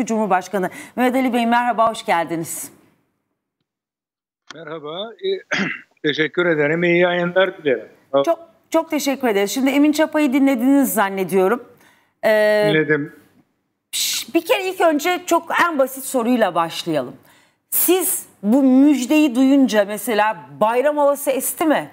eski Cumhurbaşkanı. Mehmet Ali Bey merhaba, hoş geldiniz. Merhaba, e, teşekkür ederim. İyi yayınlar dilerim. Çok, çok teşekkür ederiz. Şimdi Emin Çapa'yı dinlediniz zannediyorum. Ee, Dinledim. Bir kere ilk önce çok en basit soruyla başlayalım. Siz bu müjdeyi duyunca mesela bayram havası esti mi?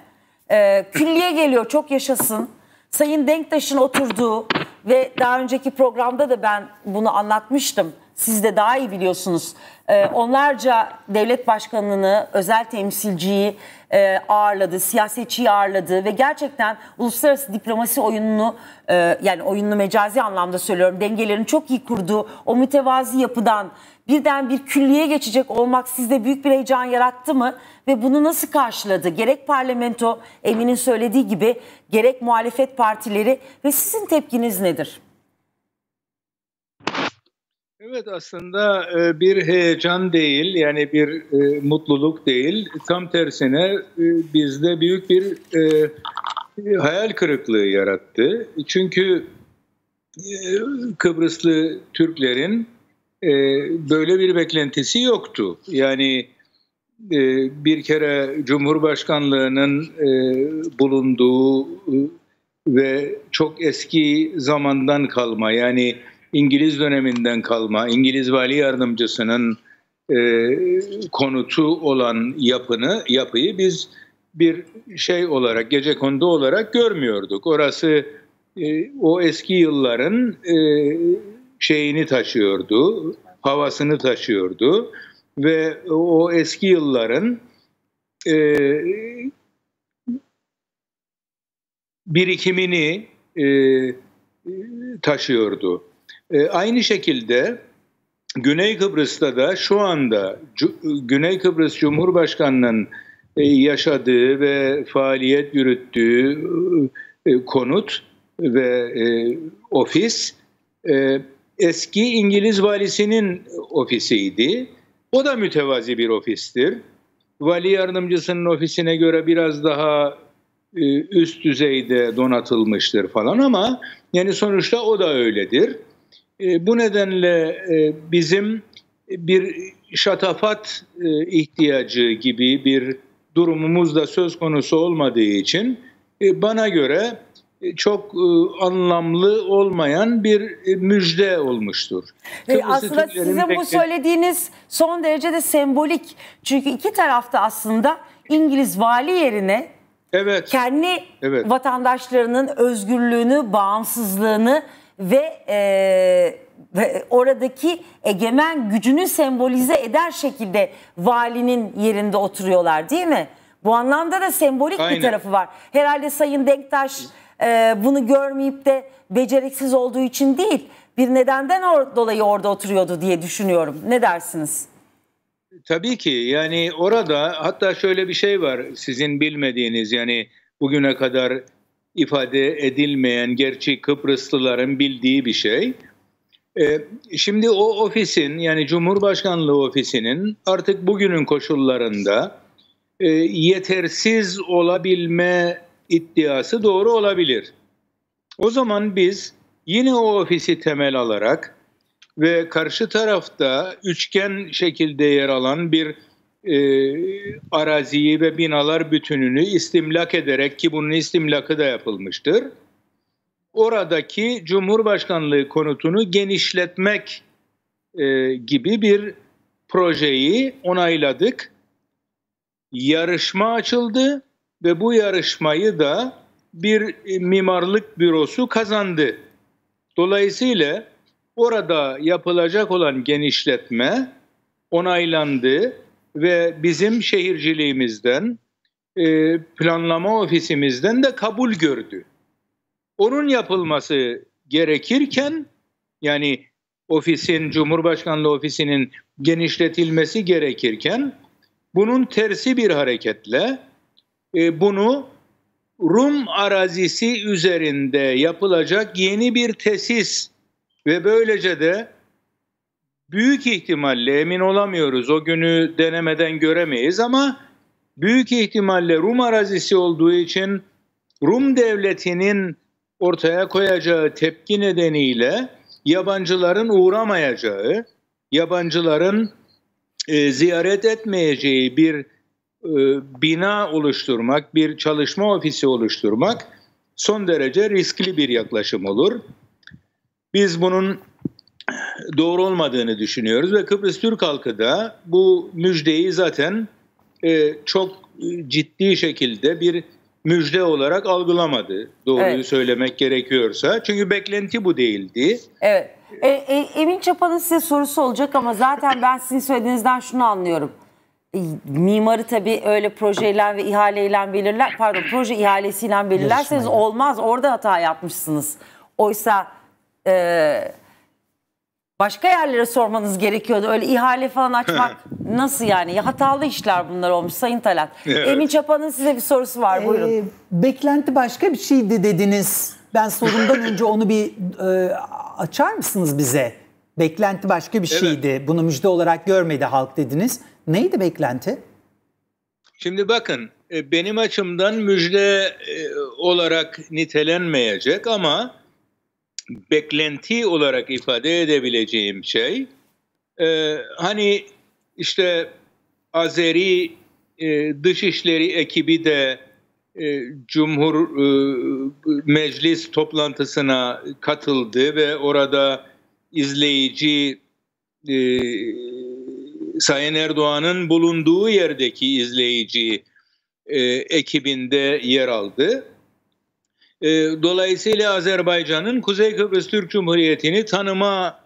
Ee, külliye geliyor çok yaşasın. Sayın Denktaş'ın oturduğu ve daha önceki programda da ben bunu anlatmıştım. Siz de daha iyi biliyorsunuz. Ee, onlarca devlet başkanını, özel temsilciyi e, ağırladı, siyasetçiyi ağırladı ve gerçekten uluslararası diplomasi oyununu e, yani oyununu mecazi anlamda söylüyorum dengelerini çok iyi kurdu. O mütevazi yapıdan birden bir külliye geçecek olmak sizde büyük bir heyecan yarattı mı? ve bunu nasıl karşıladı? Gerek parlamento Emin'in söylediği gibi gerek muhalefet partileri ve sizin tepkiniz nedir? Evet aslında e, bir heyecan değil yani bir e, mutluluk değil tam tersine e, bizde büyük bir hayal kırıklığı yarattı. Çünkü Kıbrıslı Türklerin böyle bir beklentisi yoktu. Yani ee, bir kere Cumhurbaşkanlığının e, bulunduğu e, ve çok eski zamandan kalma yani İngiliz döneminden kalma İngiliz vali yardımcısının e, konutu olan yapını yapıyı biz bir şey olarak gece kondu olarak görmüyorduk. Orası o eski yılların şeyini taşıyordu, havasını taşıyordu ve o eski yılların e, birikimini e, taşıyordu. E, aynı şekilde Güney Kıbrıs'ta da şu anda Güney Kıbrıs Cumhurbaşkanı'nın e, yaşadığı ve faaliyet yürüttüğü e, konut ve e, ofis eski İngiliz valisinin ofisiydi o da mütevazi bir ofistir. Vali yardımcısının ofisine göre biraz daha e, üst düzeyde donatılmıştır falan ama yani sonuçta o da öyledir. E, bu nedenle e, bizim bir şatafat ihtiyacı gibi bir durumumuz da söz konusu olmadığı için bana göre e, çok e, anlamlı olmayan bir e, müjde olmuştur. E, aslında sizin bu söylediğiniz son derece de sembolik. Çünkü iki tarafta aslında İngiliz vali yerine evet, kendi evet. vatandaşlarının özgürlüğünü, bağımsızlığını ve, e, ve oradaki egemen gücünü sembolize eder şekilde valinin yerinde oturuyorlar değil mi? Bu anlamda da sembolik Aynen. bir tarafı var. Herhalde Sayın Denktaş e, bunu görmeyip de beceriksiz olduğu için değil bir nedenden or- dolayı orada oturuyordu diye düşünüyorum. Ne dersiniz? Tabii ki yani orada hatta şöyle bir şey var sizin bilmediğiniz yani bugüne kadar ifade edilmeyen gerçi Kıbrıslıların bildiği bir şey. Ee, şimdi o ofisin yani Cumhurbaşkanlığı ofisinin artık bugünün koşullarında e, yetersiz olabilme iddiası doğru olabilir. O zaman biz yine o ofisi temel alarak ve karşı tarafta üçgen şekilde yer alan bir e, araziyi ve binalar bütününü istimlak ederek ki bunun istimlakı da yapılmıştır. Oradaki Cumhurbaşkanlığı konutunu genişletmek e, gibi bir projeyi onayladık. Yarışma açıldı ve bu yarışmayı da bir e, mimarlık bürosu kazandı. Dolayısıyla orada yapılacak olan genişletme onaylandı ve bizim şehirciliğimizden e, planlama ofisimizden de kabul gördü. Onun yapılması gerekirken yani ofisin Cumhurbaşkanlığı ofisinin genişletilmesi gerekirken bunun tersi bir hareketle e, bunu Rum arazisi üzerinde yapılacak yeni bir tesis ve böylece de büyük ihtimalle emin olamıyoruz. O günü denemeden göremeyiz ama büyük ihtimalle Rum arazisi olduğu için Rum devletinin ortaya koyacağı tepki nedeniyle yabancıların uğramayacağı, yabancıların e, ziyaret etmeyeceği bir e, bina oluşturmak, bir çalışma ofisi oluşturmak son derece riskli bir yaklaşım olur. Biz bunun doğru olmadığını düşünüyoruz ve Kıbrıs Türk halkı da bu müjdeyi zaten e, çok ciddi şekilde bir müjde olarak algılamadı. Doğruyu evet. söylemek gerekiyorsa. Çünkü beklenti bu değildi. Evet. E, e, Emin Çapa'nın size sorusu olacak ama zaten ben sizin söylediğinizden şunu anlıyorum mimarı tabii öyle projeyle ve ihaleyle belirler pardon proje ihalesiyle belirlerseniz Yarışmayla. olmaz orada hata yapmışsınız. Oysa e, başka yerlere sormanız gerekiyordu öyle ihale falan açmak nasıl yani ya hatalı işler bunlar olmuş Sayın Talat. Evet. Emin Çapa'nın size bir sorusu var ee, buyurun. Ee, beklenti başka bir şeydi dediniz ben sorumdan önce onu bir e, açar mısınız bize? Beklenti başka bir evet. şeydi bunu müjde olarak görmedi halk dediniz. Neydi beklenti? Şimdi bakın e, benim açımdan müjde e, olarak nitelenmeyecek ama beklenti olarak ifade edebileceğim şey e, hani işte Azeri dışişleri ekibi de Cumhur Meclis toplantısına katıldı ve orada izleyici Sayın Erdoğan'ın bulunduğu yerdeki izleyici e, ekibinde yer aldı. E, dolayısıyla Azerbaycan'ın Kuzey Kıbrıs Türk Cumhuriyeti'ni tanıma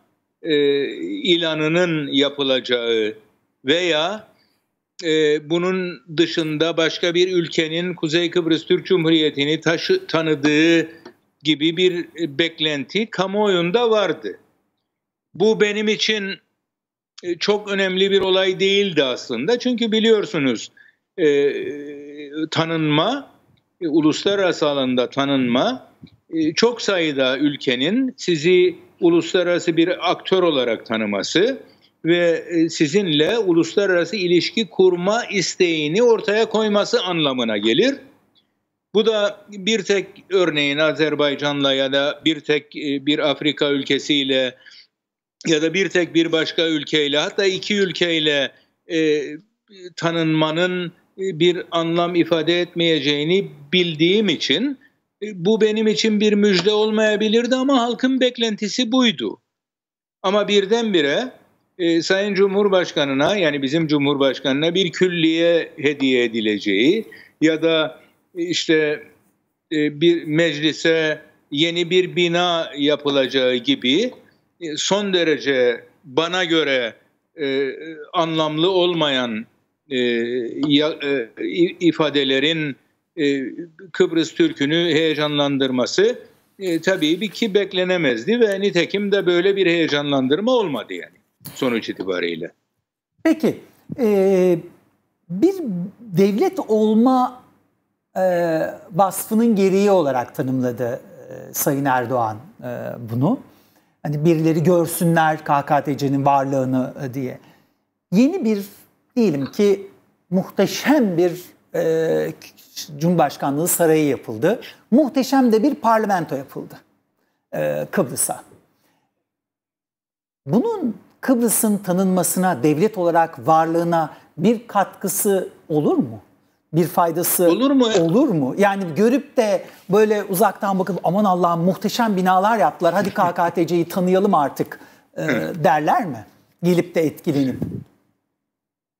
e, ilanının yapılacağı veya e, bunun dışında başka bir ülkenin Kuzey Kıbrıs Türk Cumhuriyeti'ni tanıdığı gibi bir beklenti kamuoyunda vardı. Bu benim için e, çok önemli bir olay değildi aslında. Çünkü biliyorsunuz e, tanınma, e, uluslararası alanda tanınma e, çok sayıda ülkenin sizi uluslararası bir aktör olarak tanıması ve e, sizinle uluslararası ilişki kurma isteğini ortaya koyması anlamına gelir. Bu da bir tek örneğin Azerbaycan'la ya da bir tek e, bir Afrika ülkesiyle ya da bir tek bir başka ülkeyle hatta iki ülkeyle e, tanınmanın e, bir anlam ifade etmeyeceğini bildiğim için e, bu benim için bir müjde olmayabilirdi ama halkın beklentisi buydu. Ama birdenbire e, Sayın Cumhurbaşkanı'na yani bizim Cumhurbaşkanı'na bir külliye hediye edileceği ya da e, işte e, bir meclise yeni bir bina yapılacağı gibi e, son derece bana göre e, anlamlı olmayan e, ya, e, ifadelerin e, Kıbrıs Türk'ünü heyecanlandırması e, tabii bir ki beklenemezdi ve nitekim de böyle bir heyecanlandırma olmadı yani sonuç itibariyle. Peki e, bir devlet olma e, vasfının gereği olarak tanımladı e, Sayın Erdoğan e, bunu. Hani birileri görsünler KKTC'nin varlığını e, diye. Yeni bir diyelim ki muhteşem bir e, Cumhurbaşkanlığı sarayı yapıldı. Muhteşem de bir parlamento yapıldı e, Kıbrıs'a. Bunun Kıbrıs'ın tanınmasına, devlet olarak varlığına bir katkısı olur mu? bir faydası olur mu? Olur mu? Yani görüp de böyle uzaktan bakıp aman Allah'ım muhteşem binalar yaptılar. Hadi KKTC'yi tanıyalım artık e, derler mi? Gelip de etkilenip.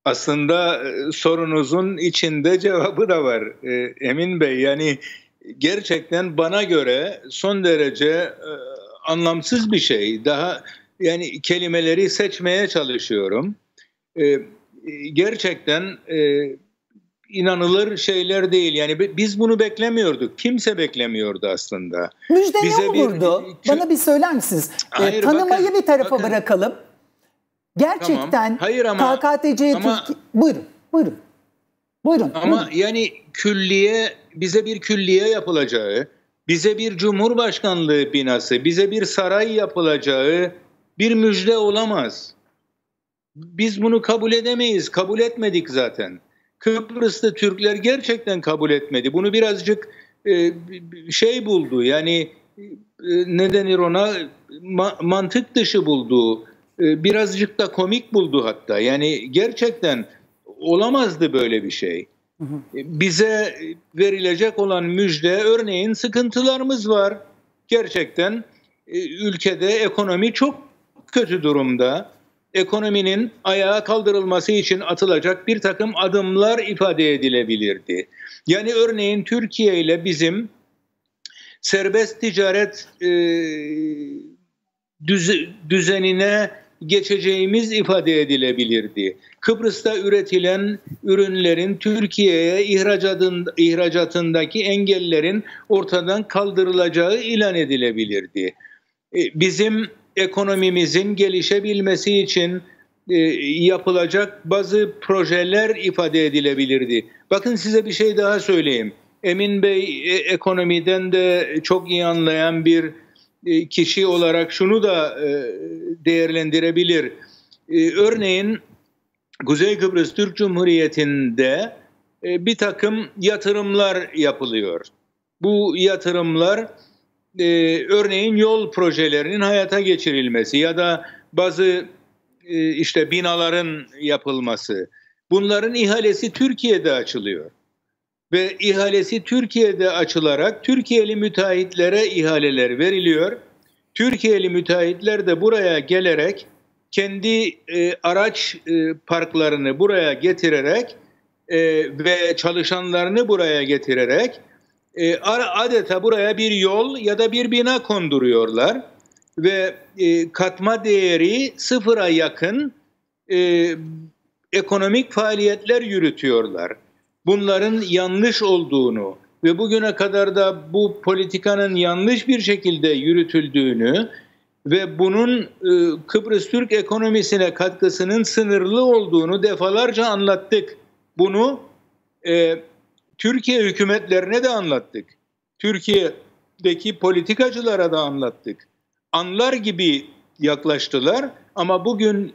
Aslında e, sorunuzun içinde cevabı da var e, Emin Bey. Yani gerçekten bana göre son derece e, anlamsız bir şey. Daha yani kelimeleri seçmeye çalışıyorum. Gerçekten inanılır şeyler değil. Yani biz bunu beklemiyorduk. Kimse beklemiyordu aslında. Müjde Bize ne olurdu? Bir, Bana bir söyler misiniz? Ee, Hayır, e, tanımayı bakın, bir tarafa bakın. bırakalım. Gerçekten tamam. Hayır ama, KKTC'ye ama, Türkiye... Buyurun, buyurun. Buyurun. Ama buyurun. yani külliye bize bir külliye yapılacağı, bize bir cumhurbaşkanlığı binası, bize bir saray yapılacağı bir müjde olamaz. Biz bunu kabul edemeyiz. Kabul etmedik zaten. Kıbrıs'ta Türkler gerçekten kabul etmedi. Bunu birazcık e, şey buldu yani e, ne denir ona mantık dışı buldu. E, birazcık da komik buldu hatta. Yani gerçekten olamazdı böyle bir şey. Bize verilecek olan müjde örneğin sıkıntılarımız var. Gerçekten ülkede ekonomi çok kötü durumda ekonominin ayağa kaldırılması için atılacak bir takım adımlar ifade edilebilirdi. Yani örneğin Türkiye ile bizim serbest ticaret e, düz, düzenine geçeceğimiz ifade edilebilirdi. Kıbrıs'ta üretilen ürünlerin Türkiye'ye ihracatındaki engellerin ortadan kaldırılacağı ilan edilebilirdi. E, bizim ekonomimizin gelişebilmesi için e, yapılacak bazı projeler ifade edilebilirdi. Bakın size bir şey daha söyleyeyim. Emin Bey e, ekonomiden de çok iyi anlayan bir e, kişi olarak şunu da değerlendirebilir. Örneğin Kuzey Kıbrıs Türk Cumhuriyeti'nde bir takım yatırımlar yapılıyor. Bu yatırımlar e, örneğin yol projelerinin hayata geçirilmesi ya da bazı e, işte binaların yapılması. Bunların ihalesi Türkiye'de açılıyor. Ve ihalesi Türkiye'de açılarak Türkiye'li müteahhitlere ihaleler veriliyor. Türkiye'li müteahhitler de buraya gelerek kendi e, araç e, parklarını buraya getirerek e, ve çalışanlarını buraya getirerek e, adeta buraya bir yol ya da bir bina konduruyorlar ve e, katma değeri sıfıra yakın e, ekonomik faaliyetler yürütüyorlar. Bunların yanlış olduğunu ve bugüne kadar da bu politikanın yanlış bir şekilde yürütüldüğünü ve bunun e, Kıbrıs Türk ekonomisine katkısının sınırlı olduğunu defalarca anlattık. Bunu e, Türkiye hükümetlerine de anlattık. Türkiye'deki politikacılara da anlattık. Anlar gibi yaklaştılar ama bugün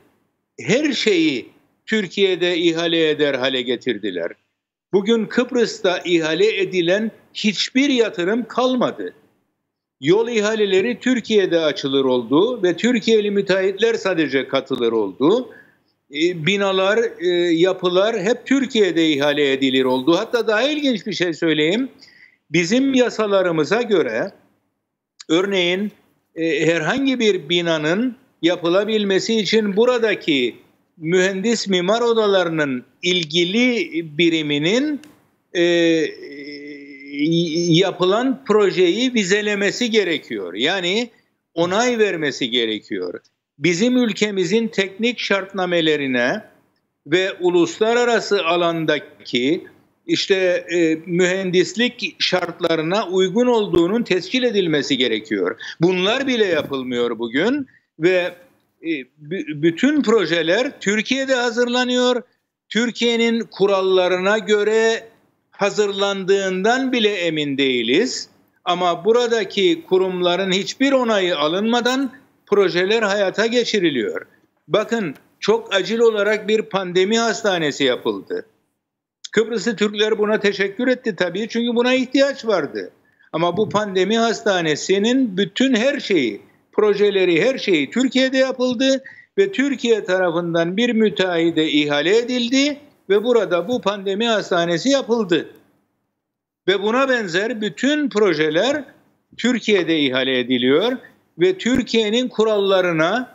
her şeyi Türkiye'de ihale eder hale getirdiler. Bugün Kıbrıs'ta ihale edilen hiçbir yatırım kalmadı. Yol ihaleleri Türkiye'de açılır oldu ve Türkiye'li müteahhitler sadece katılır oldu. E, binalar, e, yapılar hep Türkiye'de ihale edilir oldu. Hatta daha ilginç bir şey söyleyeyim. Bizim yasalarımıza göre örneğin e, herhangi bir binanın yapılabilmesi için buradaki mühendis mimar odalarının ilgili biriminin e, yapılan projeyi vizelemesi gerekiyor. Yani onay vermesi gerekiyor bizim ülkemizin teknik şartnamelerine ve uluslararası alandaki işte e, mühendislik şartlarına uygun olduğunun tescil edilmesi gerekiyor. Bunlar bile yapılmıyor bugün ve e, bütün projeler Türkiye'de hazırlanıyor. Türkiye'nin kurallarına göre hazırlandığından bile emin değiliz. Ama buradaki kurumların hiçbir onayı alınmadan projeler hayata geçiriliyor. Bakın çok acil olarak bir pandemi hastanesi yapıldı. Kıbrıslı Türkler buna teşekkür etti tabii çünkü buna ihtiyaç vardı. Ama bu pandemi hastanesinin bütün her şeyi, projeleri, her şeyi Türkiye'de yapıldı ve Türkiye tarafından bir müteahhide ihale edildi ve burada bu pandemi hastanesi yapıldı. Ve buna benzer bütün projeler Türkiye'de ihale ediliyor ve Türkiye'nin kurallarına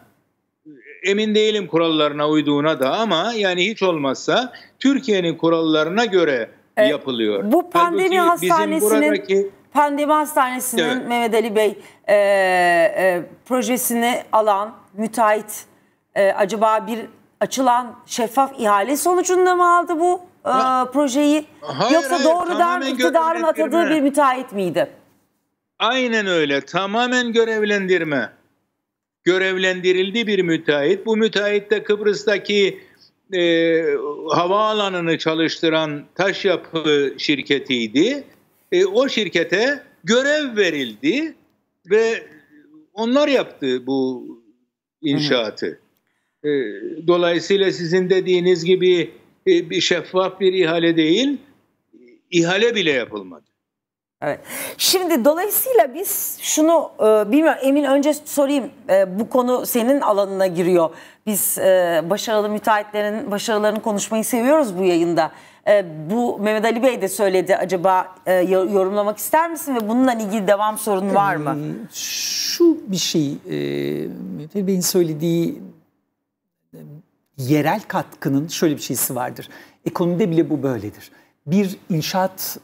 emin değilim kurallarına uyduğuna da ama yani hiç olmazsa Türkiye'nin kurallarına göre e, yapılıyor. Bu pandemi Halbuki hastanesinin buradaki... pandemi hastanesinin evet. Mehmet Ali Bey e, e, projesini alan müteahhit e, acaba bir açılan şeffaf ihale sonucunda mı aldı bu e, ha, projeyi hayır, yoksa hayır, doğrudan iktidarın atadığı bir müteahhit miydi? Aynen öyle. Tamamen görevlendirme. Görevlendirildi bir müteahhit. Bu müteahhit de Kıbrıs'taki e, havaalanını çalıştıran taş yapı şirketiydi. E, o şirkete görev verildi ve onlar yaptı bu inşaatı. E, dolayısıyla sizin dediğiniz gibi e, bir şeffaf bir ihale değil, ihale bile yapılmadı. Evet. Şimdi dolayısıyla biz şunu e, bilmiyorum Emin önce sorayım e, bu konu senin alanına giriyor. Biz e, başarılı müteahhitlerin başarılarını konuşmayı seviyoruz bu yayında. E, bu Mehmet Ali Bey de söyledi acaba e, yorumlamak ister misin ve bununla ilgili devam sorun var mı? Şu bir şey e, Mehmet Ali Bey'in söylediği e, yerel katkının şöyle bir şeysi vardır. Ekonomide bile bu böyledir. Bir inşaat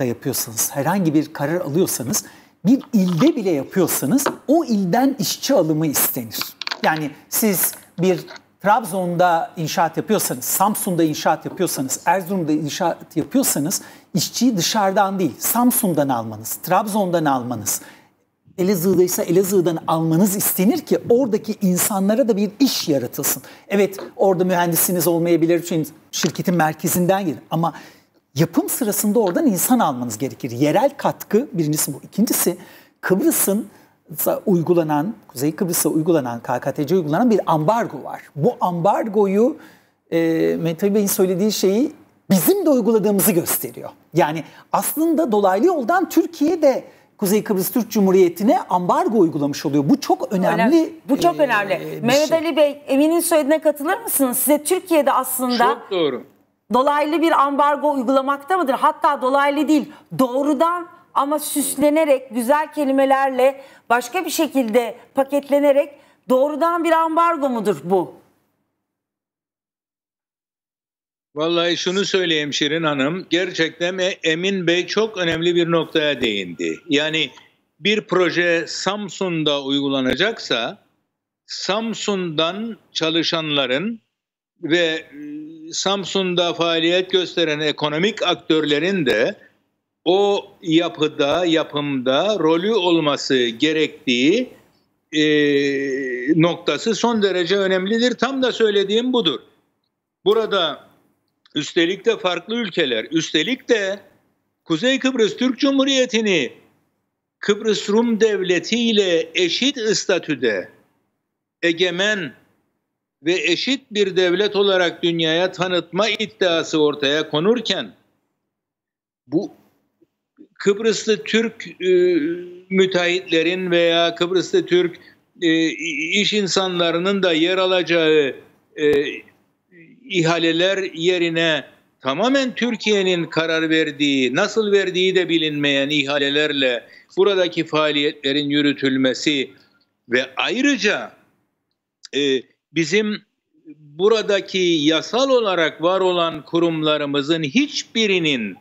da yapıyorsanız, herhangi bir karar alıyorsanız, bir ilde bile yapıyorsanız o ilden işçi alımı istenir. Yani siz bir Trabzon'da inşaat yapıyorsanız, Samsun'da inşaat yapıyorsanız, Erzurum'da inşaat yapıyorsanız işçiyi dışarıdan değil, Samsun'dan almanız, Trabzon'dan almanız, Elazığ'daysa Elazığ'dan almanız istenir ki oradaki insanlara da bir iş yaratılsın. Evet orada mühendisiniz olmayabilir çünkü şirketin merkezinden gelir ama yapım sırasında oradan insan almanız gerekir. Yerel katkı birincisi bu. İkincisi Kıbrıs'ın uygulanan, Kuzey Kıbrıs'a uygulanan, KKTC uygulanan bir ambargo var. Bu ambargoyu e, Mete Bey'in söylediği şeyi bizim de uyguladığımızı gösteriyor. Yani aslında dolaylı yoldan Türkiye de Kuzey Kıbrıs Türk Cumhuriyeti'ne ambargo uygulamış oluyor. Bu çok önemli. önemli. Bu çok e, önemli. Mehmet şey. Ali Bey, Emin'in söylediğine katılır mısınız? Size Türkiye'de aslında çok doğru dolaylı bir ambargo uygulamakta mıdır? Hatta dolaylı değil doğrudan ama süslenerek güzel kelimelerle başka bir şekilde paketlenerek doğrudan bir ambargo mudur bu? Vallahi şunu söyleyeyim Şirin Hanım. Gerçekten e, Emin Bey çok önemli bir noktaya değindi. Yani bir proje Samsun'da uygulanacaksa Samsun'dan çalışanların ve Samsun'da faaliyet gösteren ekonomik aktörlerin de o yapıda, yapımda rolü olması gerektiği e, noktası son derece önemlidir. Tam da söylediğim budur. Burada üstelik de farklı ülkeler, üstelik de Kuzey Kıbrıs Türk Cumhuriyeti'ni Kıbrıs Rum Devleti ile eşit statüde egemen ve eşit bir devlet olarak dünyaya tanıtma iddiası ortaya konurken bu Kıbrıslı Türk e, müteahhitlerin veya Kıbrıslı Türk e, iş insanlarının da yer alacağı e, ihaleler yerine tamamen Türkiye'nin karar verdiği, nasıl verdiği de bilinmeyen ihalelerle buradaki faaliyetlerin yürütülmesi ve ayrıca e, bizim buradaki yasal olarak var olan kurumlarımızın hiçbirinin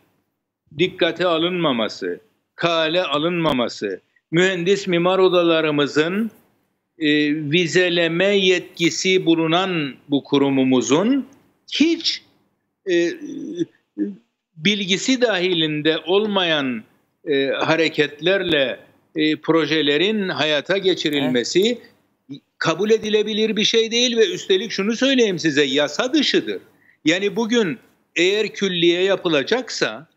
dikkate alınmaması, kale alınmaması, mühendis mimar odalarımızın e, vizeleme yetkisi bulunan bu kurumumuzun hiç e, bilgisi dahilinde olmayan e, hareketlerle e, projelerin hayata geçirilmesi evet kabul edilebilir bir şey değil ve üstelik şunu söyleyeyim size yasa dışıdır. Yani bugün eğer külliye yapılacaksa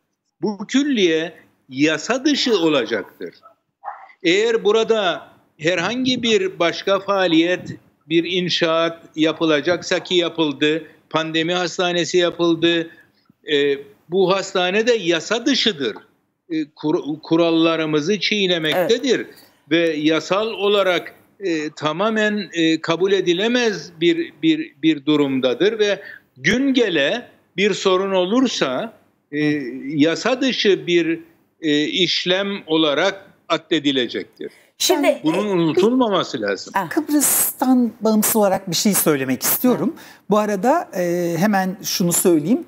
bu külliye yasa dışı olacaktır. Eğer burada herhangi bir başka faaliyet, bir inşaat yapılacaksa ki yapıldı, pandemi hastanesi yapıldı, e, bu hastane de yasa dışıdır. E, kur, kurallarımızı çiğnemektedir evet. ve yasal olarak e, tamamen e, kabul edilemez bir bir bir durumdadır ve gün gele bir sorun olursa e, yasa dışı bir e, işlem olarak addedilecektir. Şimdi e, bunun unutulmaması lazım. Ah. Kıbrıs'tan bağımsız olarak bir şey söylemek istiyorum. Bu arada e, hemen şunu söyleyeyim.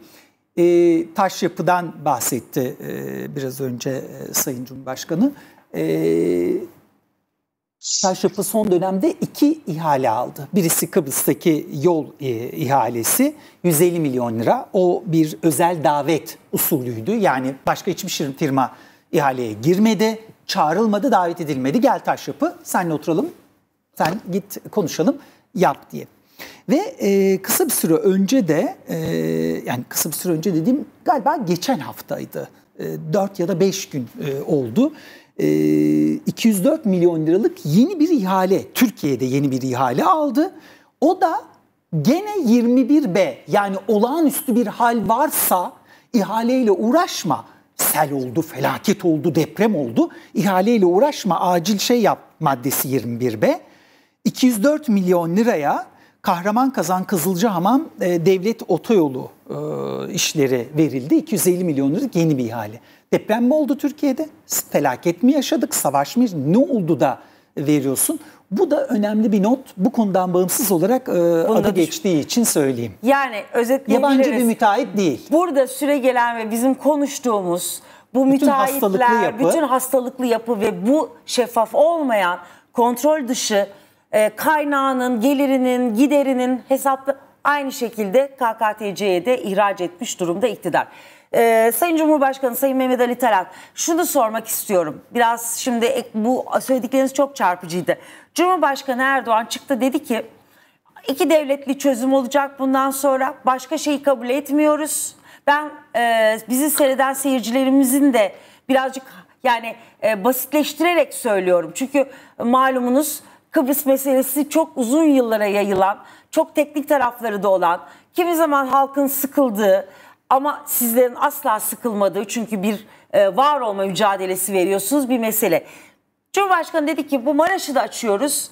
E, taş yapıdan bahsetti e, biraz önce e, Sayın Cumhurbaşkanı. E, Çarşafı son dönemde iki ihale aldı. Birisi Kıbrıs'taki yol e, ihalesi 150 milyon lira. O bir özel davet usulüydü. Yani başka hiçbir firma ihaleye girmedi, çağrılmadı, davet edilmedi. Gel Taşyapı senle oturalım, sen git konuşalım, yap diye. Ve e, kısa bir süre önce de, e, yani kısa bir süre önce dediğim galiba geçen haftaydı. E, 4 ya da 5 gün e, oldu. 204 ee, milyon liralık yeni bir ihale, Türkiye'de yeni bir ihale aldı. O da gene 21B yani olağanüstü bir hal varsa ihaleyle uğraşma. Sel oldu, felaket oldu, deprem oldu. İhaleyle uğraşma, acil şey yap maddesi 21B. 204 milyon liraya Kahraman Kazan Kızılcahamam e, Devlet Otoyolu e, işleri verildi. 250 milyon liralık yeni bir ihale. Deprem mi oldu Türkiye'de? Felaket mi yaşadık? Savaş mı? Ne oldu da veriyorsun? Bu da önemli bir not. Bu konudan bağımsız olarak e, adı geçtiği için söyleyeyim. Yani özetle Yabancı bir müteahhit değil. Burada süre gelen ve bizim konuştuğumuz bu bütün müteahhitler, bütün hastalıklı yapı ve bu şeffaf olmayan kontrol dışı e, kaynağının, gelirinin, giderinin hesaplı aynı şekilde KKTC'ye de ihraç etmiş durumda iktidar. Ee, Sayın Cumhurbaşkanı Sayın Mehmet Ali Talat şunu sormak istiyorum. Biraz şimdi bu söyledikleriniz çok çarpıcıydı. Cumhurbaşkanı Erdoğan çıktı dedi ki iki devletli çözüm olacak bundan sonra başka şeyi kabul etmiyoruz. Ben e, bizi seyreden seyircilerimizin de birazcık yani e, basitleştirerek söylüyorum. Çünkü malumunuz Kıbrıs meselesi çok uzun yıllara yayılan, çok teknik tarafları da olan, kimi zaman halkın sıkıldığı, ama sizlerin asla sıkılmadığı çünkü bir e, var olma mücadelesi veriyorsunuz bir mesele. Cumhurbaşkanı dedi ki bu Maraş'ı da açıyoruz.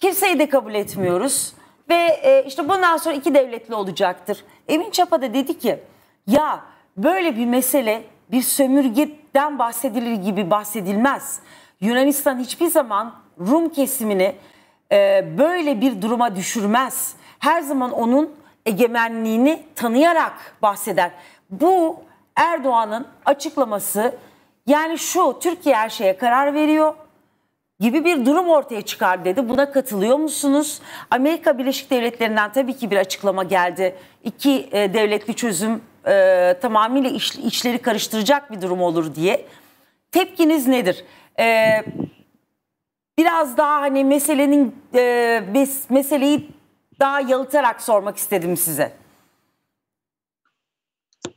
Kimseyi de kabul etmiyoruz. Ve e, işte bundan sonra iki devletli olacaktır. Emin Çapa da dedi ki ya böyle bir mesele bir sömürgeden bahsedilir gibi bahsedilmez. Yunanistan hiçbir zaman Rum kesimini e, böyle bir duruma düşürmez. Her zaman onun egemenliğini tanıyarak bahseder. Bu Erdoğan'ın açıklaması yani şu Türkiye her şeye karar veriyor gibi bir durum ortaya çıkar dedi. Buna katılıyor musunuz? Amerika Birleşik Devletleri'nden tabii ki bir açıklama geldi. İki e, devletli çözüm e, tamamıyla iş, işleri karıştıracak bir durum olur diye. Tepkiniz nedir? E, biraz daha hani meselenin e, mes, meseleyi daha yalıtarak sormak istedim size.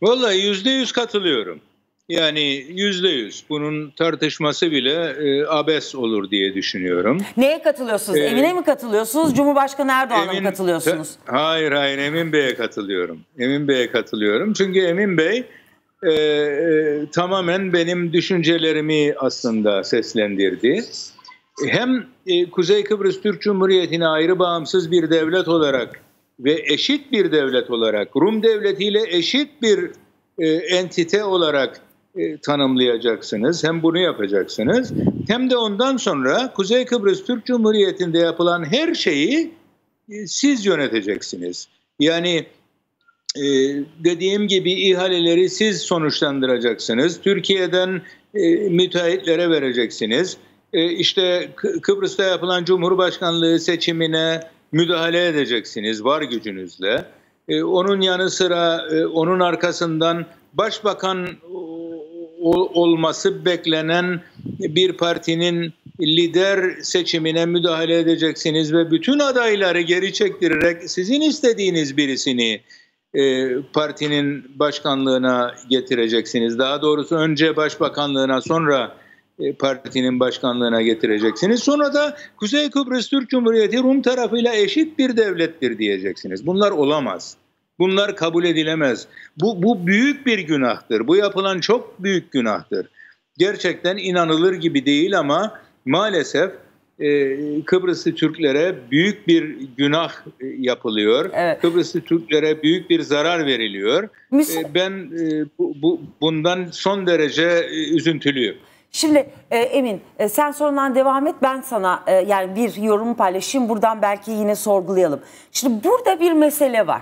Vallahi yüzde yüz katılıyorum. Yani yüzde yüz. Bunun tartışması bile e, abes olur diye düşünüyorum. Neye katılıyorsunuz? Ee, Emine mi katılıyorsunuz? Cumhurbaşkanı Erdoğan'a mı katılıyorsunuz? Hayır hayır Emin Bey'e katılıyorum. Emin Bey'e katılıyorum. Çünkü Emin Bey e, e, tamamen benim düşüncelerimi aslında seslendirdi hem e, Kuzey Kıbrıs Türk Cumhuriyeti'ne ayrı bağımsız bir devlet olarak ve eşit bir devlet olarak Rum devletiyle eşit bir e, entite olarak e, tanımlayacaksınız. Hem bunu yapacaksınız hem de ondan sonra Kuzey Kıbrıs Türk Cumhuriyeti'nde yapılan her şeyi siz yöneteceksiniz. Yani dediğim gibi ihaleleri siz sonuçlandıracaksınız. Türkiye'den e, müteahhitlere vereceksiniz. E, işte Kıbrıs'ta yapılan Cumhurbaşkanlığı seçimine müdahale edeceksiniz var gücünüzle. E, onun yanı sıra e, onun arkasından başbakan olması beklenen bir partinin lider seçimine müdahale edeceksiniz ve bütün adayları geri çektirerek sizin istediğiniz birisini partinin başkanlığına getireceksiniz. Daha doğrusu önce başbakanlığına sonra e, partinin başkanlığına getireceksiniz. Sonra da Kuzey Kıbrıs Türk Cumhuriyeti Rum tarafıyla eşit bir devlettir diyeceksiniz. Bunlar olamaz. Bunlar kabul edilemez. Bu, bu büyük bir günahtır. Bu yapılan çok büyük günahtır. Gerçekten inanılır gibi değil ama maalesef e, Kıbrıslı Türklere büyük bir günah e, yapılıyor. Evet. Kıbrıslı Türklere büyük bir zarar veriliyor. Mis- e, ben e, bu, bu, bundan son derece e, üzüntülüyüm. Şimdi e, Emin e, sen sorundan devam et ben sana e, yani bir yorum paylaşayım buradan belki yine sorgulayalım. Şimdi burada bir mesele var.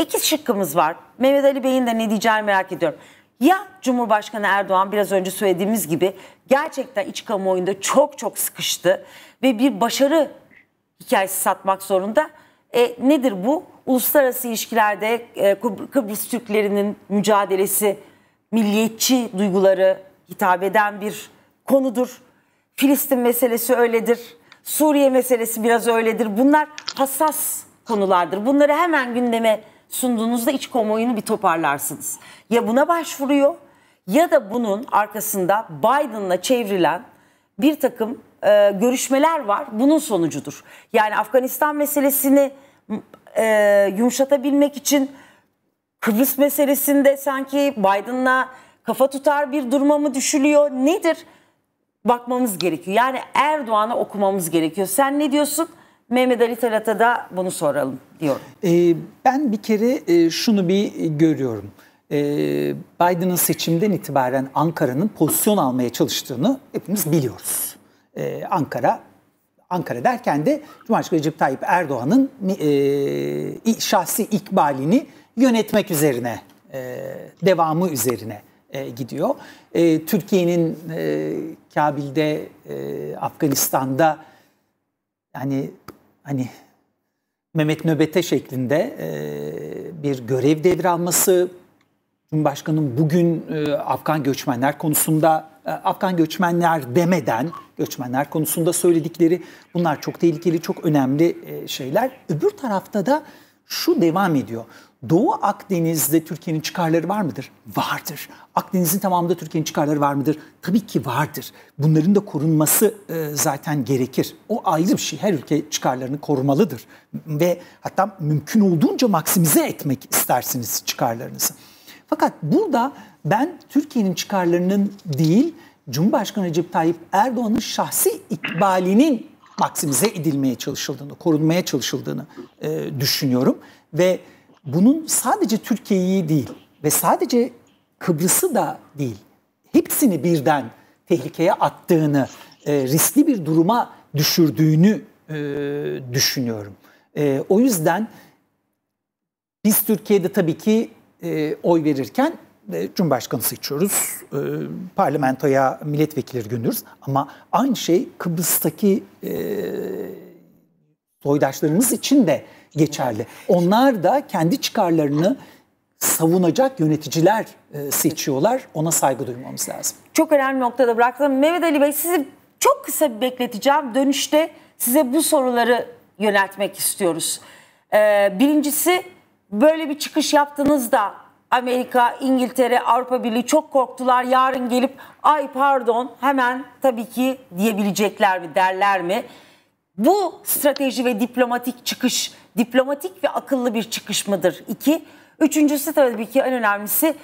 İki şıkkımız var. Mehmet Ali Bey'in de ne diyeceğini merak ediyorum. Ya Cumhurbaşkanı Erdoğan biraz önce söylediğimiz gibi gerçekten iç kamuoyunda çok çok sıkıştı ve bir başarı hikayesi satmak zorunda. E, nedir bu? Uluslararası ilişkilerde e, Kıbr Kıbrıs Türklerinin mücadelesi, milliyetçi duyguları, hitap eden bir konudur. Filistin meselesi öyledir. Suriye meselesi biraz öyledir. Bunlar hassas konulardır. Bunları hemen gündeme sunduğunuzda iç kamuoyunu bir toparlarsınız. Ya buna başvuruyor ya da bunun arkasında Biden'la çevrilen bir takım e, görüşmeler var. Bunun sonucudur. Yani Afganistan meselesini e, yumuşatabilmek için Kıbrıs meselesinde sanki Biden'la kafa tutar bir duruma mı düşülüyor? Nedir? Bakmamız gerekiyor. Yani Erdoğan'ı okumamız gerekiyor. Sen ne diyorsun? Mehmet Ali Talat'a da bunu soralım diyorum. Ee, ben bir kere e, şunu bir görüyorum. Ee, Biden'ın seçimden itibaren Ankara'nın pozisyon almaya çalıştığını hepimiz biliyoruz. Ee, Ankara Ankara derken de Cumhurbaşkanı Recep Tayyip Erdoğan'ın e, şahsi ikbalini yönetmek üzerine, e, devamı üzerine e, gidiyor. E, Türkiye'nin e, Kabil'de, e, Afganistan'da yani hani Mehmet Nöbete şeklinde e, bir görev devralması, Cumhurbaşkanı'nın bugün e, Afgan göçmenler konusunda, e, Afgan göçmenler demeden göçmenler konusunda söyledikleri bunlar çok tehlikeli, çok önemli e, şeyler. Öbür tarafta da şu devam ediyor. Doğu Akdeniz'de Türkiye'nin çıkarları var mıdır? Vardır. Akdeniz'in tamamında Türkiye'nin çıkarları var mıdır? Tabii ki vardır. Bunların da korunması e, zaten gerekir. O ayrı bir şey. Her ülke çıkarlarını korumalıdır. Ve hatta mümkün olduğunca maksimize etmek istersiniz çıkarlarınızı. Fakat burada ben Türkiye'nin çıkarlarının değil, Cumhurbaşkanı Recep Tayyip Erdoğan'ın şahsi ikbalinin maksimize edilmeye çalışıldığını, korunmaya çalışıldığını e, düşünüyorum. Ve bunun sadece Türkiye'yi değil ve sadece Kıbrıs'ı da değil hepsini birden tehlikeye attığını, e, riskli bir duruma düşürdüğünü e, düşünüyorum. E, o yüzden biz Türkiye'de tabii ki e, oy verirken e, Cumhurbaşkanı seçiyoruz, e, parlamentoya milletvekilleri gönderiyoruz. Ama aynı şey Kıbrıs'taki e, soydaşlarımız için de geçerli. Onlar da kendi çıkarlarını savunacak yöneticiler e, seçiyorlar. Ona saygı duymamız lazım. Çok önemli noktada bıraktım. Mehmet Ali Bey sizi çok kısa bir bekleteceğim. Dönüşte size bu soruları yöneltmek istiyoruz. Ee, birincisi böyle bir çıkış yaptığınızda Amerika, İngiltere, Avrupa Birliği çok korktular. Yarın gelip ay pardon hemen tabii ki diyebilecekler mi derler mi? Bu strateji ve diplomatik çıkış diplomatik ve akıllı bir çıkış mıdır? İki, üçüncüsü tabii ki en önemlisi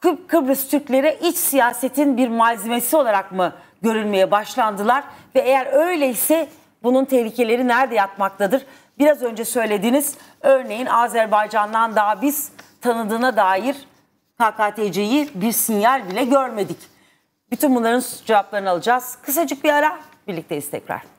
Kıb Kıbrıs Türkleri iç siyasetin bir malzemesi olarak mı görülmeye başlandılar? Ve eğer öyleyse bunun tehlikeleri nerede yatmaktadır? Biraz önce söylediğiniz örneğin Azerbaycan'dan daha biz tanıdığına dair KKTC'yi bir sinyal bile görmedik. Bütün bunların cevaplarını alacağız. Kısacık bir ara birlikteyiz tekrar.